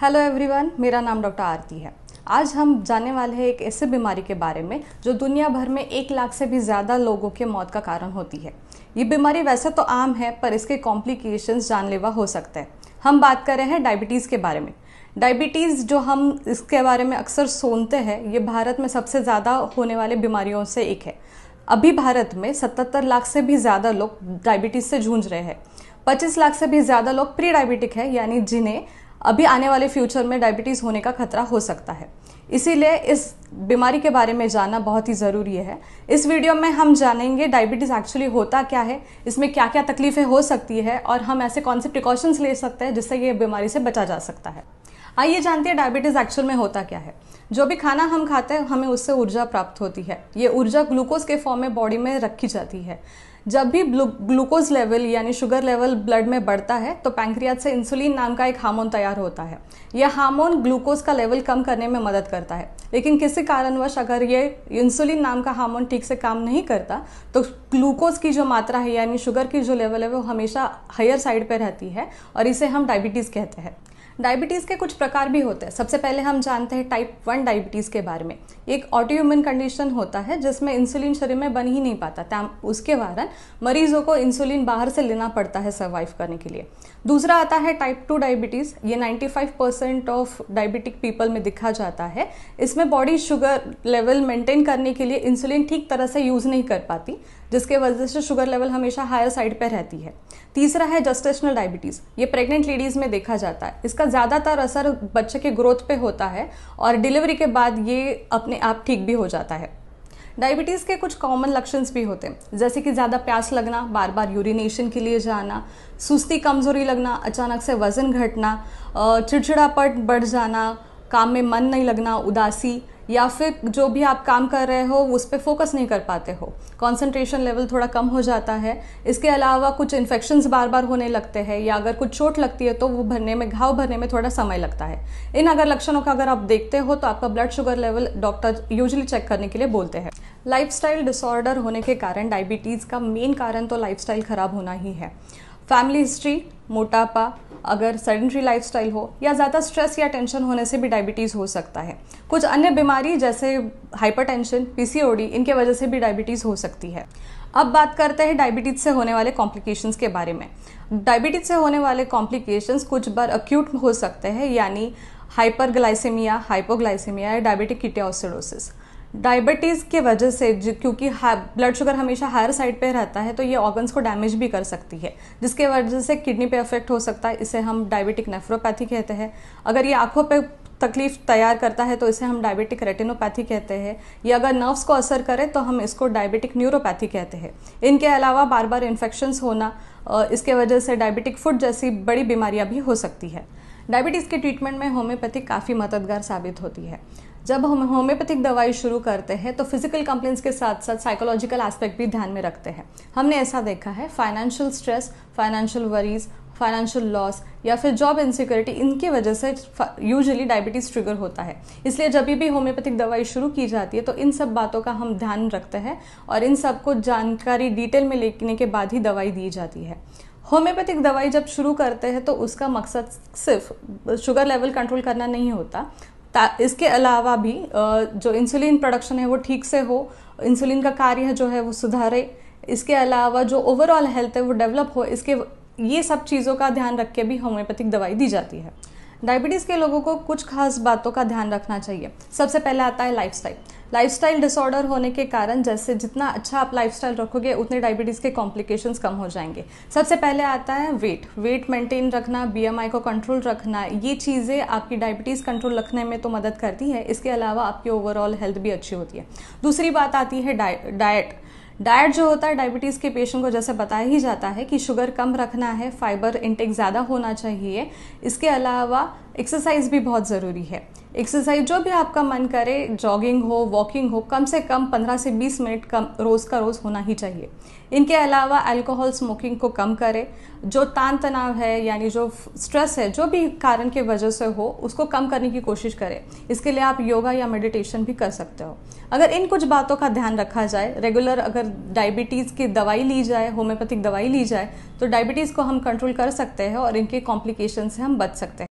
hello everyone मेरा नाम doctor आरती है आज हम जाने वाले हैं एक ऐसे बीमारी के बारे में जो दुनिया भर में एक लाख से भी ज़्यादा लोगों के मौत का कारण होती है ये बीमारी वैसे तो आम है पर इसके कॉम्प्लिकेशंस जानलेवा हो सकते हैं हम बात कर रहे हैं डायबिटीज़ के बारे में डायबिटीज़ जो हम इसके बारे में अक्सर सुनते हैं ये भारत में सबसे ज़्यादा होने वाले बीमारियों से एक है अभी भारत में 77 लाख से भी ज़्यादा लोग डायबिटीज़ से जूझ रहे हैं 25 लाख से भी ज़्यादा लोग प्री डायबिटिक है यानी जिन्हें अभी आने वाले फ्यूचर में डायबिटीज़ होने का खतरा हो सकता है इसीलिए इस बीमारी के बारे में जानना बहुत ही ज़रूरी है इस वीडियो में हम जानेंगे डायबिटीज़ एक्चुअली होता क्या है इसमें क्या क्या तकलीफ़ें हो सकती है और हम ऐसे कौन से प्रिकॉशंस ले सकते हैं जिससे ये बीमारी से बचा जा सकता है आइए जानते हैं डायबिटीज़ एक्चुअल में होता क्या है जो भी खाना हम खाते हैं हमें उससे ऊर्जा प्राप्त होती है ये ऊर्जा ग्लूकोज के फॉर्म में बॉडी में रखी जाती है जब भी ग्लूकोज लेवल यानी शुगर लेवल ब्लड में बढ़ता है तो पैंक्रियाज से इंसुलिन नाम का एक हार्मोन तैयार होता है यह हार्मोन ग्लूकोज का लेवल कम करने में मदद करता है लेकिन किसी कारणवश अगर ये इंसुलिन नाम का हार्मोन ठीक से काम नहीं करता तो ग्लूकोज की जो मात्रा है यानी शुगर की जो लेवल है वो हमेशा हायर साइड पर रहती है और इसे हम डायबिटीज़ कहते हैं डायबिटीज़ के कुछ प्रकार भी होते हैं सबसे पहले हम जानते हैं टाइप वन डायबिटीज़ के बारे में एक ऑटोह्यूमन कंडीशन होता है जिसमें इंसुलिन शरीर में बन ही नहीं पाता उसके कारण मरीजों को इंसुलिन बाहर से लेना पड़ता है सर्वाइव करने के लिए दूसरा आता है टाइप टू डायबिटीज़ ये 95 परसेंट ऑफ डायबिटिक पीपल में दिखा जाता है इसमें बॉडी शुगर लेवल मेंटेन करने के लिए इंसुलिन ठीक तरह से यूज़ नहीं कर पाती जिसके वजह से शुगर लेवल हमेशा हायर साइड पर रहती है तीसरा है जस्टेशनल डायबिटीज़ ये प्रेग्नेंट लेडीज़ में देखा जाता है इसका ज़्यादातर असर बच्चे के ग्रोथ पे होता है और डिलीवरी के बाद ये अपने आप ठीक भी हो जाता है डायबिटीज़ के कुछ कॉमन लक्षण्स भी होते हैं जैसे कि ज़्यादा प्यास लगना बार बार यूरिनेशन के लिए जाना सुस्ती कमजोरी लगना अचानक से वजन घटना चिड़चिड़ापट बढ़ जाना काम में मन नहीं लगना उदासी या फिर जो भी आप काम कर रहे हो उस पर फोकस नहीं कर पाते हो कॉन्सेंट्रेशन लेवल थोड़ा कम हो जाता है इसके अलावा कुछ इन्फेक्शन बार बार होने लगते हैं या अगर कुछ चोट लगती है तो वो भरने में घाव भरने में थोड़ा समय लगता है इन अगर लक्षणों का अगर आप देखते हो तो आपका blood sugar level doctor usually check करने के लिए बोलते हैं लाइफ डिसऑर्डर होने के कारण डायबिटीज़ का मेन कारण तो लाइफ ख़राब होना ही है फैमिली हिस्ट्री मोटापा अगर सेडेंट्री लाइफ हो या ज़्यादा स्ट्रेस या टेंशन होने से भी डायबिटीज़ हो सकता है कुछ अन्य बीमारी जैसे हाइपर टेंशन इनके वजह से भी डायबिटीज़ हो सकती है अब बात करते हैं डायबिटीज से होने वाले कॉम्प्लिकेशंस के बारे में डायबिटीज से होने वाले कॉम्प्लिकेशंस कुछ बार अक्यूट हो सकते हैं यानी हाइपरग्लाइसेमिया हाइपोग्लाइसेमिया या डायबिटिक किटियासिडोसिस डायबिटीज़ के वजह से क्योंकि ब्लड शुगर हमेशा हायर साइड पे रहता है तो ये ऑर्गन्स को डैमेज भी कर सकती है जिसके वजह से किडनी पे अफेक्ट हो सकता है इसे हम डायबिटिक नेफ्रोपैथी कहते हैं अगर ये आंखों पे तकलीफ तैयार करता है तो इसे हम डायबिटिक रेटिनोपैथी कहते हैं या अगर नर्व्स को असर करे तो हम इसको डायबिटिक न्यूरोपैथी कहते हैं इनके अलावा बार बार इन्फेक्शंस होना इसके वजह से डायबिटिक फुट जैसी बड़ी बीमारियाँ भी हो सकती है डायबिटीज़ के ट्रीटमेंट में होम्योपैथिक काफ़ी मददगार साबित होती है जब हम होम्योपैथिक दवाई शुरू करते हैं तो फिजिकल कंप्लेन के साथ साथ साइकोलॉजिकल एस्पेक्ट भी ध्यान में रखते हैं हमने ऐसा देखा है financial stress financial worries financial loss या फिर जॉब इनसिक्योरिटी इनकी वजह से यूजुअली डायबिटीज़ ट्रिगर होता है इसलिए जब भी होम्योपैथिक दवाई शुरू की जाती है तो इन सब बातों का हम ध्यान रखते हैं और इन सब को जानकारी डिटेल में लेने के बाद ही दवाई दी जाती है होम्योपैथिक दवाई जब शुरू करते हैं तो उसका मकसद सिर्फ शुगर लेवल कंट्रोल करना नहीं होता इसके अलावा भी जो इंसुलिन प्रोडक्शन है वो ठीक से हो इंसुलिन का कार्य जो है वो सुधारे इसके अलावा जो ओवरऑल हेल्थ है वो डेवलप हो इसके ये सब चीज़ों का ध्यान रख के भी होम्योपैथिक दवाई दी जाती है डायबिटीज़ के लोगों को कुछ खास बातों का ध्यान रखना चाहिए सबसे पहले आता है लाइफस्टाइल लाइफस्टाइल डिसऑर्डर होने के कारण जैसे जितना अच्छा आप लाइफस्टाइल रखोगे उतने डायबिटीज़ के कॉम्प्लिकेशंस कम हो जाएंगे सबसे पहले आता है वेट वेट मेंटेन रखना बीएमआई को कंट्रोल रखना ये चीज़ें आपकी डायबिटीज़ कंट्रोल रखने में तो मदद करती है इसके अलावा आपकी ओवरऑल हेल्थ भी अच्छी होती है दूसरी बात आती है डाइट डाइट जो होता है डायबिटीज़ के पेशेंट को जैसे बताया ही जाता है कि शुगर कम रखना है फाइबर इंटेक ज़्यादा होना चाहिए इसके अलावा एक्सरसाइज भी बहुत ज़रूरी है एक्सरसाइज जो भी आपका मन करे जॉगिंग हो वॉकिंग हो कम से कम 15 से 20 मिनट कम रोज़ का रोज़ होना ही चाहिए इनके अलावा अल्कोहल स्मोकिंग को कम करें जो तान तनाव है यानी जो स्ट्रेस है जो भी कारण के वजह से हो उसको कम करने की कोशिश करें इसके लिए आप योगा या मेडिटेशन भी कर सकते हो अगर इन कुछ बातों का ध्यान रखा जाए रेगुलर अगर डायबिटीज़ की दवाई ली जाए होम्योपैथिक दवाई ली जाए तो डायबिटीज़ को हम कंट्रोल कर सकते हैं और इनके कॉम्प्लिकेशन से हम बच सकते हैं